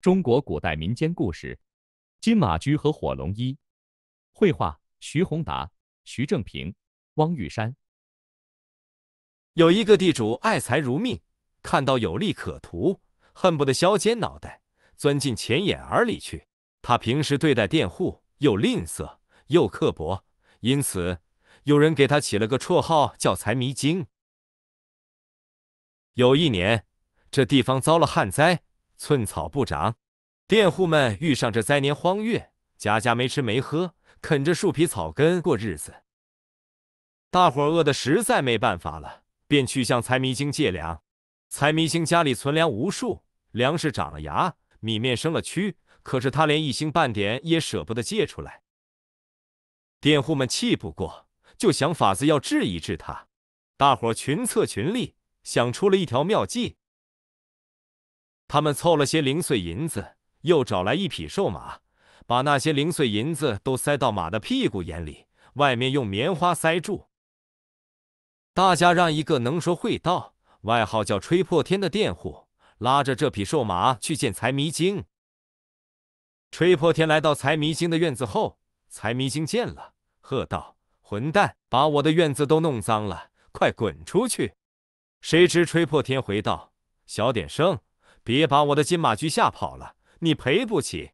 中国古代民间故事《金马驹和火龙一，绘画：徐宏达、徐正平、汪玉山。有一个地主爱财如命，看到有利可图，恨不得削尖脑袋钻进钱眼儿里去。他平时对待佃户又吝啬又刻薄，因此有人给他起了个绰号叫“财迷精”。有一年，这地方遭了旱灾。寸草不长，佃户们遇上这灾年荒月，家家没吃没喝，啃着树皮草根过日子。大伙儿饿得实在没办法了，便去向财迷精借粮。财迷精家里存粮无数，粮食长了芽，米面生了蛆，可是他连一星半点也舍不得借出来。佃户们气不过，就想法子要治一治他。大伙群策群力，想出了一条妙计。他们凑了些零碎银子，又找来一匹瘦马，把那些零碎银子都塞到马的屁股眼里，外面用棉花塞住。大家让一个能说会道、外号叫“吹破天”的佃户拉着这匹瘦马去见财迷精。吹破天来到财迷精的院子后，财迷精见了，喝道：“混蛋，把我的院子都弄脏了，快滚出去！”谁知吹破天回道：“小点声。”别把我的金马驹吓跑了，你赔不起。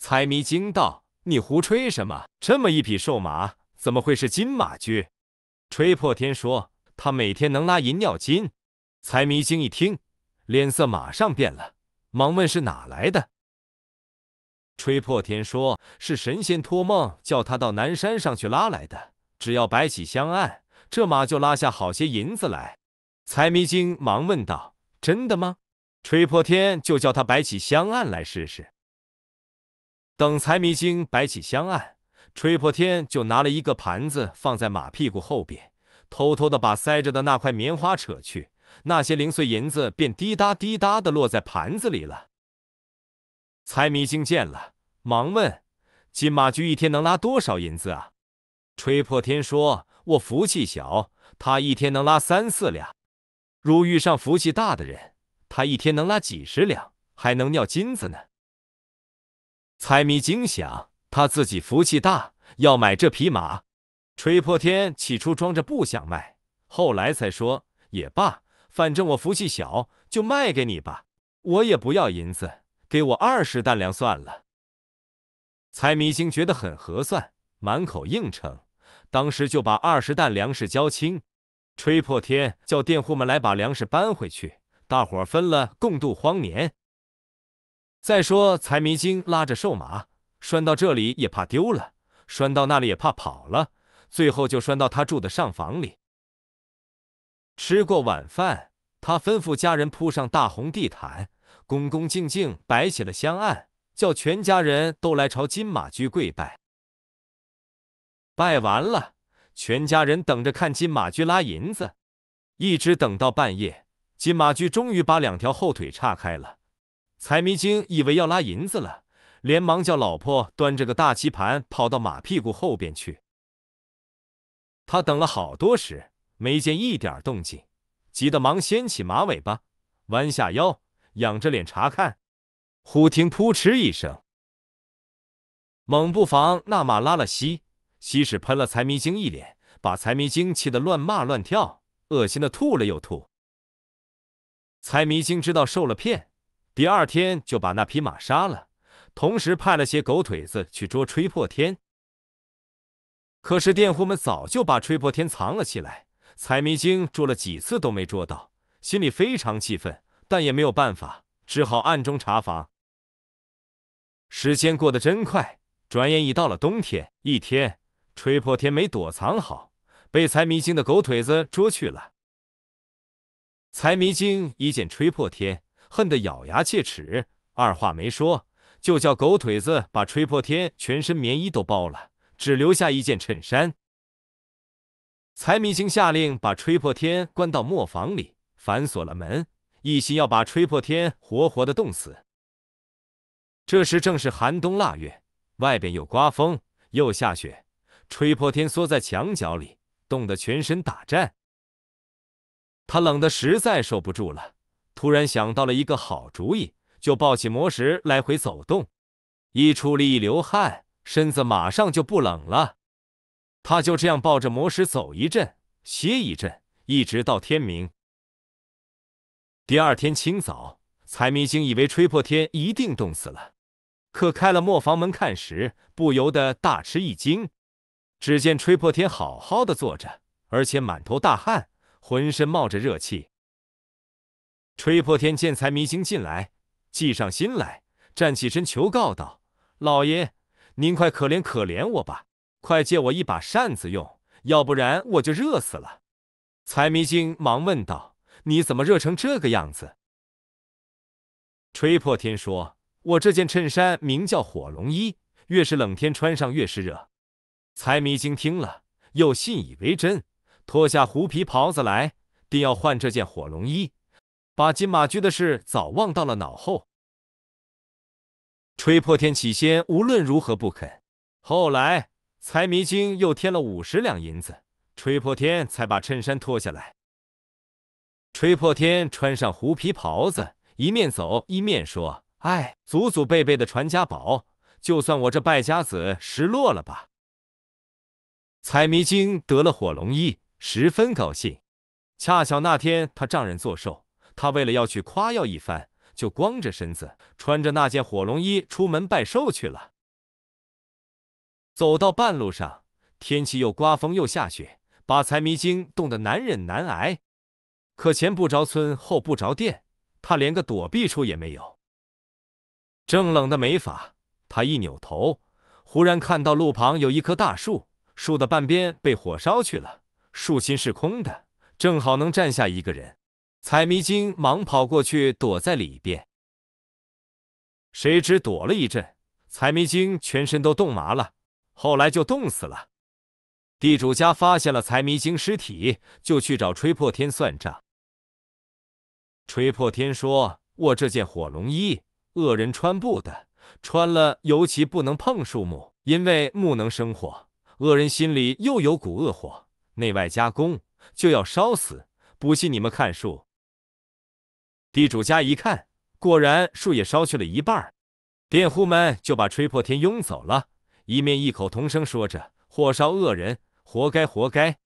财迷精道：“你胡吹什么？这么一匹瘦马，怎么会是金马驹？”吹破天说：“他每天能拉银尿金。”财迷精一听，脸色马上变了，忙问：“是哪来的？”吹破天说：“是神仙托梦叫他到南山上去拉来的，只要摆起香案，这马就拉下好些银子来。”财迷精忙问道：“真的吗？”吹破天就叫他摆起香案来试试。等财迷精摆起香案，吹破天就拿了一个盘子放在马屁股后边，偷偷的把塞着的那块棉花扯去，那些零碎银子便滴答滴答的落在盘子里了。财迷精见了，忙问：“金马驹一天能拉多少银子啊？”吹破天说：“我福气小，他一天能拉三四两。如遇上福气大的人。”他一天能拉几十两，还能尿金子呢。财迷精想他自己福气大，要买这匹马，吹破天起初装着不想卖，后来才说也罢，反正我福气小，就卖给你吧。我也不要银子，给我二十担粮算了。财迷精觉得很合算，满口应承，当时就把二十担粮食交清。吹破天叫佃户们来把粮食搬回去。大伙儿分了，共度荒年。再说财迷精拉着瘦马拴到这里也怕丢了，拴到那里也怕跑了，最后就拴到他住的上房里。吃过晚饭，他吩咐家人铺上大红地毯，恭恭敬敬摆起了香案，叫全家人都来朝金马驹跪拜。拜完了，全家人等着看金马驹拉银子，一直等到半夜。金马驹终于把两条后腿岔开了，财迷精以为要拉银子了，连忙叫老婆端着个大棋盘跑到马屁股后边去。他等了好多时，没见一点动静，急得忙掀起马尾巴，弯下腰，仰着脸查看。忽听扑哧一声，猛不防那马拉了稀，稀屎喷了财迷精一脸，把财迷精气得乱骂乱跳，恶心的吐了又吐。财迷精知道受了骗，第二天就把那匹马杀了，同时派了些狗腿子去捉吹破天。可是佃户们早就把吹破天藏了起来，财迷精捉了几次都没捉到，心里非常气愤，但也没有办法，只好暗中查房。时间过得真快，转眼已到了冬天。一天，吹破天没躲藏好，被财迷精的狗腿子捉去了。财迷精一见吹破天，恨得咬牙切齿，二话没说就叫狗腿子把吹破天全身棉衣都剥了，只留下一件衬衫。财迷精下令把吹破天关到磨房里，反锁了门，一心要把吹破天活活的冻死。这时正是寒冬腊月，外边又刮风又下雪，吹破天缩在墙角里，冻得全身打颤。他冷得实在受不住了，突然想到了一个好主意，就抱起魔石来回走动，一出力一流汗，身子马上就不冷了。他就这样抱着魔石走一阵，歇一阵，一直到天明。第二天清早，财迷精以为吹破天一定冻死了，可开了磨房门看时，不由得大吃一惊，只见吹破天好好的坐着，而且满头大汗。浑身冒着热气。吹破天见财迷精进来，计上心来，站起身求告道：“老爷，您快可怜可怜我吧，快借我一把扇子用，要不然我就热死了。”财迷精忙问道：“你怎么热成这个样子？”吹破天说：“我这件衬衫名叫火龙衣，越是冷天穿上越是热。”财迷精听了，又信以为真。脱下狐皮袍子来，定要换这件火龙衣，把金马驹的事早忘到了脑后。吹破天起先无论如何不肯，后来财迷精又添了五十两银子，吹破天才把衬衫脱下来。吹破天穿上狐皮袍子，一面走一面说：“哎，祖祖辈辈的传家宝，就算我这败家子失落了吧。”财迷精得了火龙衣。十分高兴，恰巧那天他丈人做寿，他为了要去夸耀一番，就光着身子，穿着那件火龙衣出门拜寿去了。走到半路上，天气又刮风又下雪，把财迷精冻得难忍难挨。可前不着村后不着店，他连个躲避处也没有。正冷的没法，他一扭头，忽然看到路旁有一棵大树，树的半边被火烧去了。树心是空的，正好能站下一个人。财迷精忙跑过去躲在里边，谁知躲了一阵，财迷精全身都冻麻了，后来就冻死了。地主家发现了财迷精尸体，就去找吹破天算账。吹破天说：“我这件火龙衣，恶人穿不得，穿了尤其不能碰树木，因为木能生火。恶人心里又有股恶火。”内外加工就要烧死，不信你们看树。地主家一看，果然树也烧去了一半，佃户们就把吹破天拥走了，一面异口同声说着：“火烧恶人，活该，活该。”